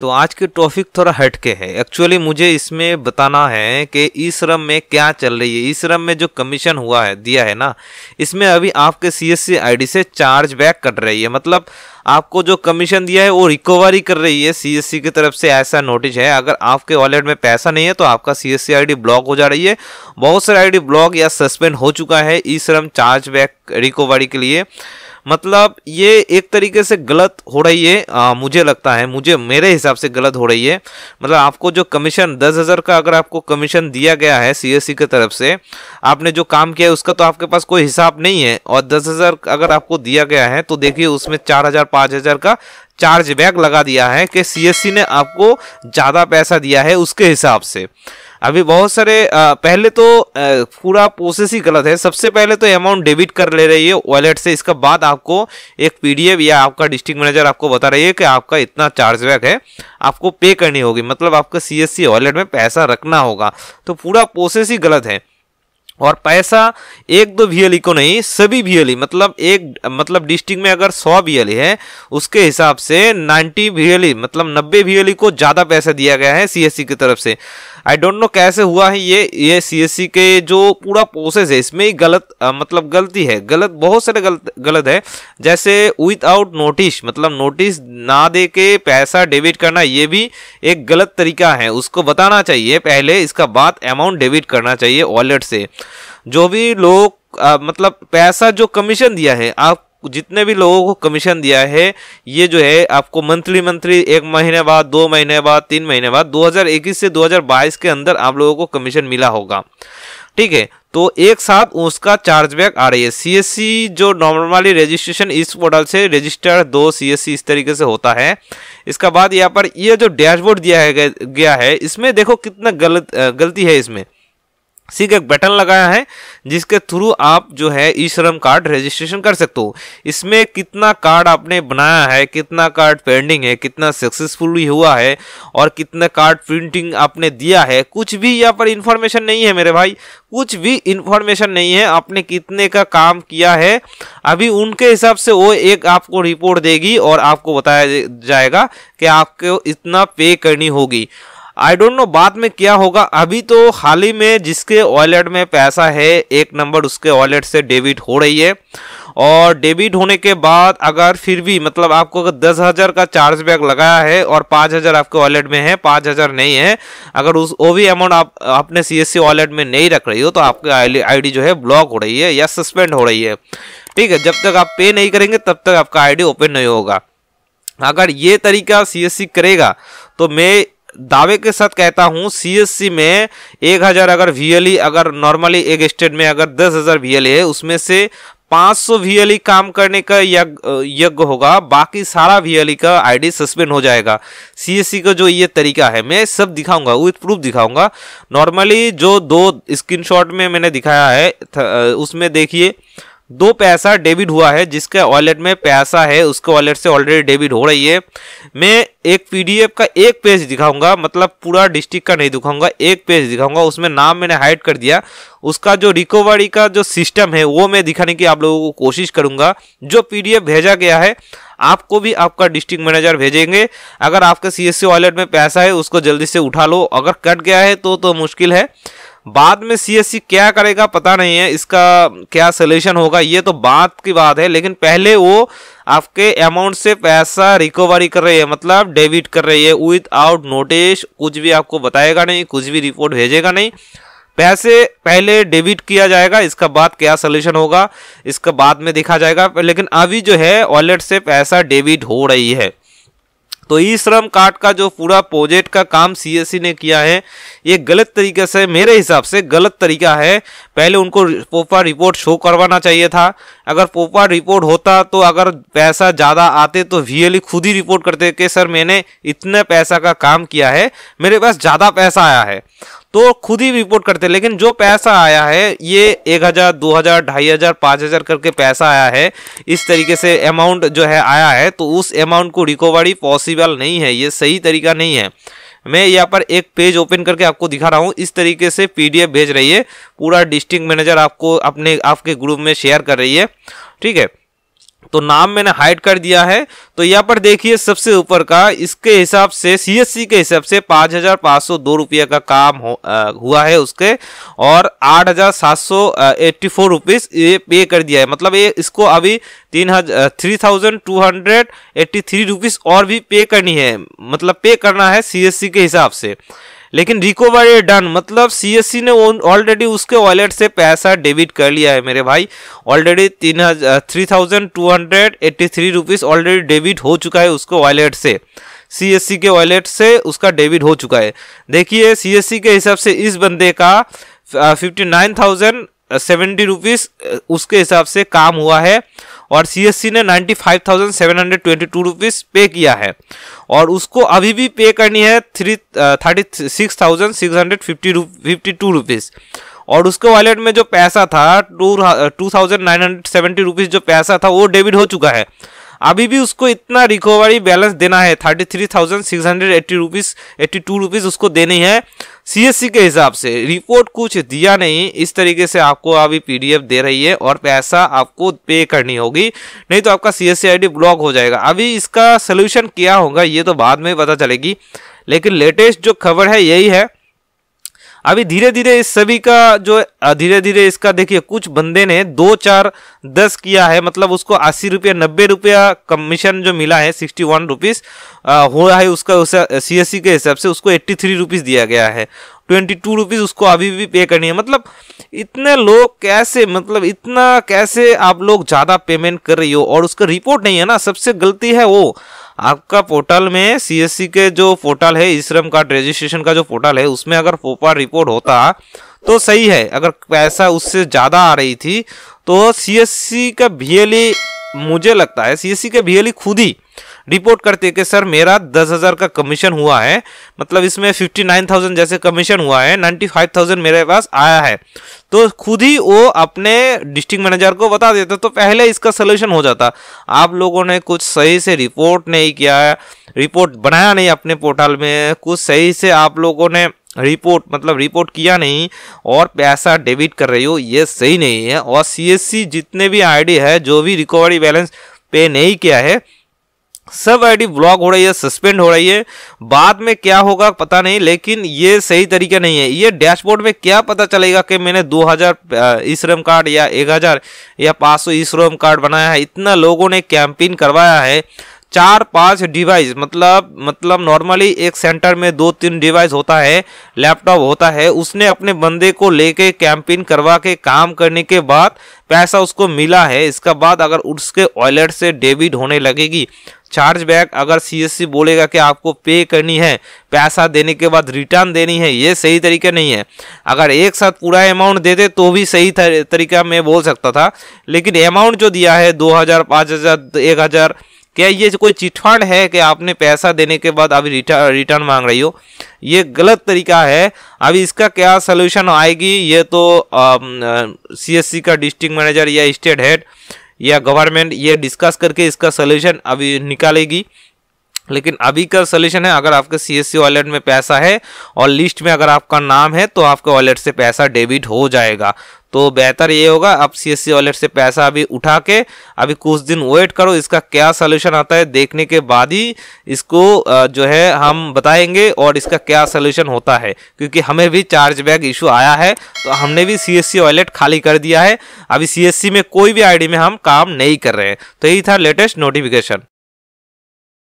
तो आज की टॉपिक थोड़ा हटके है एक्चुअली मुझे इसमें बताना है कि ई श्रम में क्या चल रही है ई श्रम में जो कमीशन हुआ है दिया है ना इसमें अभी आपके सी एस से चार्ज बैक कट रही है मतलब आपको जो कमीशन दिया है वो रिकवरी कर रही है सीएससी की तरफ से ऐसा नोटिस है अगर आपके वॉलेट में पैसा नहीं है तो आपका सीएससी आईडी ब्लॉक हो जा रही है बहुत सारे आईडी ब्लॉक या सस्पेंड हो चुका है ई श्रम चार्ज बैक रिकवरी के लिए मतलब ये एक तरीके से गलत हो रही है आ, मुझे लगता है मुझे मेरे हिसाब से गलत हो रही है मतलब आपको जो कमीशन दस हज़ार का अगर आपको कमीशन दिया गया है सीएससी e की तरफ से आपने जो काम किया है उसका तो आपके पास कोई हिसाब नहीं है और दस हज़ार अगर आपको दिया गया है तो देखिए उसमें चार हज़ार पाँच हज़ार का चार्ज बैग लगा दिया है कि सी e ने आपको ज़्यादा पैसा दिया है उसके हिसाब से अभी बहुत सारे पहले तो पूरा प्रोसेस ही गलत है सबसे पहले तो अमाउंट डेबिट कर ले रही है वॉलेट से इसका बाद आपको एक पीडीएफ या आपका डिस्ट्रिक्ट मैनेजर आपको बता रही है कि आपका इतना चार्जबैक है आपको पे करनी होगी मतलब आपका सी वॉलेट में पैसा रखना होगा तो पूरा प्रोसेस ही गलत है और पैसा एक दो वीएलई e को नहीं सभी वीएलई e, मतलब एक मतलब डिस्ट्रिक्ट में अगर सौ वीएलई e है उसके हिसाब से नाइन्टी वीएलई मतलब नब्बे वीएलई को ज़्यादा पैसा दिया गया है सीएससी की तरफ से आई डोंट नो कैसे हुआ है ये ये सी के जो पूरा प्रोसेस है इसमें ही गलत आ, मतलब गलती है गलत बहुत सारे गलत गलत है जैसे विदाउट नोटिस मतलब नोटिस ना दे के पैसा डेबिट करना ये भी एक गलत तरीका है उसको बताना चाहिए पहले इसका बाद अमाउंट डेबिट करना चाहिए वॉलेट से जो भी लोग मतलब पैसा जो कमीशन दिया है आप जितने भी लोगों को कमीशन दिया है ये जो है आपको मंथली मंथली एक महीने बाद दो महीने बाद तीन महीने बाद 2021 से 2022 के अंदर आप लोगों को कमीशन मिला होगा ठीक है तो एक साथ उसका चार्जबैक आ रही है सीएससी जो नॉर्मली रजिस्ट्रेशन इस पोर्टल से रजिस्टर दो सीएससी इस तरीके से होता है इसका बाद यहाँ पर ये जो डैशबोर्ड दिया है गया है इसमें देखो कितना गलत गलती है इसमें सिर्फ एक बटन लगाया है जिसके थ्रू आप जो है ई श्रम कार्ड रजिस्ट्रेशन कर सकते हो इसमें कितना कार्ड आपने बनाया है कितना कार्ड पेंडिंग है कितना सक्सेसफुल हुआ है और कितना कार्ड प्रिंटिंग आपने दिया है कुछ भी यहाँ पर इंफॉर्मेशन नहीं है मेरे भाई कुछ भी इंफॉर्मेशन नहीं है आपने कितने का काम किया है अभी उनके हिसाब से वो एक आपको रिपोर्ट देगी और आपको बताया जाएगा कि आपको इतना पे करनी होगी आई डोंट नो बाद में क्या होगा अभी तो हाल ही में जिसके वॉलेट में पैसा है एक नंबर उसके वॉलेट से डेबिट हो रही है और डेबिट होने के बाद अगर फिर भी मतलब आपको अगर दस हज़ार का चार्ज बैक लगाया है और पाँच हज़ार आपके वॉलेट में है पाँच हज़ार नहीं है अगर उस वो भी अमाउंट आप अपने सी एस वॉलेट में नहीं रख रही हो तो आपके आईडी जो है ब्लॉक हो रही है या सस्पेंड हो रही है ठीक है जब तक आप पे नहीं करेंगे तब तक आपका आईडी ओपन नहीं होगा अगर ये तरीका सी करेगा तो मैं दावे के साथ कहता हूँ सीएससी में एक हज़ार अगर वी e, अगर नॉर्मली एक स्टेट में अगर दस हज़ार वी e है उसमें से 500 सौ e काम करने का यज्ञ होगा बाकी सारा वी का आईडी सस्पेंड हो जाएगा सीएससी का जो ये तरीका है मैं सब दिखाऊंगा विथ प्रूफ दिखाऊंगा नॉर्मली जो दो स्क्रीनशॉट में मैंने दिखाया है उसमें देखिए दो पैसा डेबिट हुआ है जिसके वॉलेट में पैसा है उसके वॉलेट से ऑलरेडी डेबिट हो रही है मैं एक पीडीएफ का एक पेज दिखाऊंगा मतलब पूरा डिस्ट्रिक्ट का नहीं दिखाऊंगा एक पेज दिखाऊंगा उसमें नाम मैंने हाइड कर दिया उसका जो रिकवरी का जो सिस्टम है वो मैं दिखाने की आप लोगों को कोशिश करूंगा जो पीडीएफ भेजा गया है आपको भी आपका डिस्ट्रिक्ट मैनेजर भेजेंगे अगर आपके सी एस वॉलेट में पैसा है उसको जल्दी से उठा लो अगर कट गया है तो तो मुश्किल है बाद में सी क्या करेगा पता नहीं है इसका क्या सोल्यूशन होगा ये तो बात की बात है लेकिन पहले वो आपके अमाउंट से पैसा रिकवरी कर रही है मतलब डेबिट कर रही है विद आउट नोटिस कुछ भी आपको बताएगा नहीं कुछ भी रिपोर्ट भेजेगा नहीं पैसे पहले डेबिट किया जाएगा इसका बाद क्या सोल्यूशन होगा इसका बाद में देखा जाएगा लेकिन अभी जो है वॉलेट से पैसा डेबिट हो रही है तो ई श्रम कार्ड का जो पूरा प्रोजेक्ट का काम सीएससी e ने किया है ये गलत तरीके से मेरे हिसाब से गलत तरीका है पहले उनको प्रोपर रिपोर्ट शो करवाना चाहिए था अगर प्रोपर रिपोर्ट होता तो अगर पैसा ज़्यादा आते तो वी e खुद ही रिपोर्ट करते कि सर मैंने इतने पैसा का काम किया है मेरे पास ज़्यादा पैसा आया है तो खुद ही रिपोर्ट करते हैं लेकिन जो पैसा आया है ये एक हज़ार दो हज़ार ढाई हज़ार पाँच हज़ार करके पैसा आया है इस तरीके से अमाउंट जो है आया है तो उस अमाउंट को रिकवरी पॉसिबल नहीं है ये सही तरीका नहीं है मैं यहाँ पर एक पेज ओपन करके आपको दिखा रहा हूँ इस तरीके से पीडीएफ भेज रही है पूरा डिस्ट्रिक्ट मैनेजर आपको अपने आपके ग्रुप में शेयर कर रही है ठीक है तो नाम मैंने हाइड कर दिया है तो यहाँ पर देखिए सबसे ऊपर का इसके हिसाब से सी के हिसाब से पाँच हजार पाँच सौ दो रुपये का काम हो, आ, हुआ है उसके और आठ हजार सात सौ एट्टी फोर रुपीज़ ये पे कर दिया है मतलब ये इसको अभी तीन हजार three thousand two hundred eighty three rupees और भी पे करनी है मतलब पे करना है सी के हिसाब से लेकिन रिकोवर डन मतलब सीएससी ने ऑलरेडी उसके वॉलेट से पैसा डेबिट कर लिया है मेरे भाई ऑलरेडी तीन three thousand two hundred eighty three rupees already debit हो चुका है उसके वॉलेट से सीएससी के वॉलेट से उसका डेबिट हो चुका है देखिए सीएससी के हिसाब से इस बंदे का fifty nine thousand seventy rupees उसके हिसाब से काम हुआ है और सीएससी ने ninety five thousand seven hundred twenty two rupees pay किया है और उसको अभी भी पे करनी है three thirty six thousand six hundred fifty fifty two rupees और उसके वॉलेट में जो पैसा था two two thousand nine hundred seventy rupees जो पैसा था वो डेबिट हो चुका है अभी भी उसको इतना रिकवरी बैलेंस देना है thirty three thousand six hundred eighty rupees eighty two rupees उसको देनी है सीएससी के हिसाब से रिपोर्ट कुछ दिया नहीं इस तरीके से आपको अभी पीडीएफ दे रही है और पैसा आपको पे करनी होगी नहीं तो आपका सीएससी आईडी ब्लॉक हो जाएगा अभी इसका सोल्यूशन क्या होगा ये तो बाद में पता चलेगी लेकिन लेटेस्ट जो खबर है यही है अभी धीरे धीरे इस सभी का जो धीरे धीरे इसका देखिए कुछ बंदे ने दो चार दस किया है मतलब उसको अस्सी रुपया नब्बे रुपया कमीशन जो मिला है सिक्सटी वन रुपीज़ हुआ है उसका सी एस सी के हिसाब से उसको एट्टी थ्री रुपीज़ दिया गया है ट्वेंटी टू रुपीज़ उसको अभी भी पे करनी है मतलब इतने लोग कैसे मतलब इतना कैसे आप लोग ज़्यादा पेमेंट कर रही हो और उसका रिपोर्ट नहीं है ना सबसे गलती है वो आपका पोर्टल में सीएससी के जो पोर्टल है ई श्रम कार्ड रजिस्ट्रेशन का जो पोर्टल है उसमें अगर पोपा रिपोर्ट होता तो सही है अगर पैसा उससे ज़्यादा आ रही थी तो सीएससी का ई e, मुझे लगता है सीएससी के ई e खुद ही रिपोर्ट करते कि सर मेरा दस हज़ार का कमीशन हुआ है मतलब इसमें फिफ्टी नाइन थाउजेंड जैसे कमीशन हुआ है नाइन्टी फाइव थाउजेंड मेरे पास आया है तो खुद ही वो अपने डिस्ट्रिक्ट मैनेजर को बता देते तो पहले इसका सलूशन हो जाता आप लोगों ने कुछ सही से रिपोर्ट नहीं किया है रिपोर्ट बनाया नहीं अपने पोर्टल में कुछ सही से आप लोगों ने रिपोर्ट मतलब रिपोर्ट किया नहीं और पैसा डेबिट कर रही हो ये सही नहीं है और सीएससी जितने भी आईडी है जो भी रिकवरी बैलेंस पे नहीं किया है सब आईडी ब्लॉक हो रही है सस्पेंड हो रही है बाद में क्या होगा पता नहीं लेकिन ये सही तरीका नहीं है ये डैशबोर्ड में क्या पता चलेगा कि मैंने 2000 ई श्रम कार्ड या 1000 या 500 ई श्रम कार्ड बनाया है इतना लोगों ने कैंपेन करवाया है चार पांच डिवाइस मतलब मतलब नॉर्मली एक सेंटर में दो तीन डिवाइस होता है लैपटॉप होता है उसने अपने बंदे को लेके कैंपेन करवा के काम करने के बाद पैसा उसको मिला है इसका बाद अगर उसके वॉलेट से डेबिट होने लगेगी चार्ज बैक अगर सीएससी बोलेगा कि आपको पे करनी है पैसा देने के बाद रिटर्न देनी है ये सही तरीका नहीं है अगर एक साथ पूरा अमाउंट दे दे तो भी सही तरीका मैं बोल सकता था लेकिन अमाउंट जो दिया है दो हज़ार पाँच हज़ार एक हज़ार क्या ये कोई चिटफंड है कि आपने पैसा देने के बाद अभी रिटर्न रिटर्न मांग रही हो ये गलत तरीका है अभी इसका क्या सोल्यूशन आएगी ये तो सी एस सी का डिस्ट्रिक्ट मैनेजर या स्टेट हेड या गवर्नमेंट ये डिस्कस करके इसका सोल्यूशन अभी निकालेगी लेकिन अभी का सोल्यूशन है अगर आपके सी एस वॉलेट में पैसा है और लिस्ट में अगर आपका नाम है तो आपके वॉलेट से पैसा डेबिट हो जाएगा तो बेहतर ये होगा आप सी एस वॉलेट से पैसा अभी उठा के अभी कुछ दिन वेट करो इसका क्या सोल्यूशन आता है देखने के बाद ही इसको जो है हम बताएंगे और इसका क्या सोल्यूशन होता है क्योंकि हमें भी चार्ज बैग इशू आया है तो हमने भी सी एस वॉलेट खाली कर दिया है अभी सी में कोई भी आई में हम काम नहीं कर रहे हैं तो यही था लेटेस्ट नोटिफिकेशन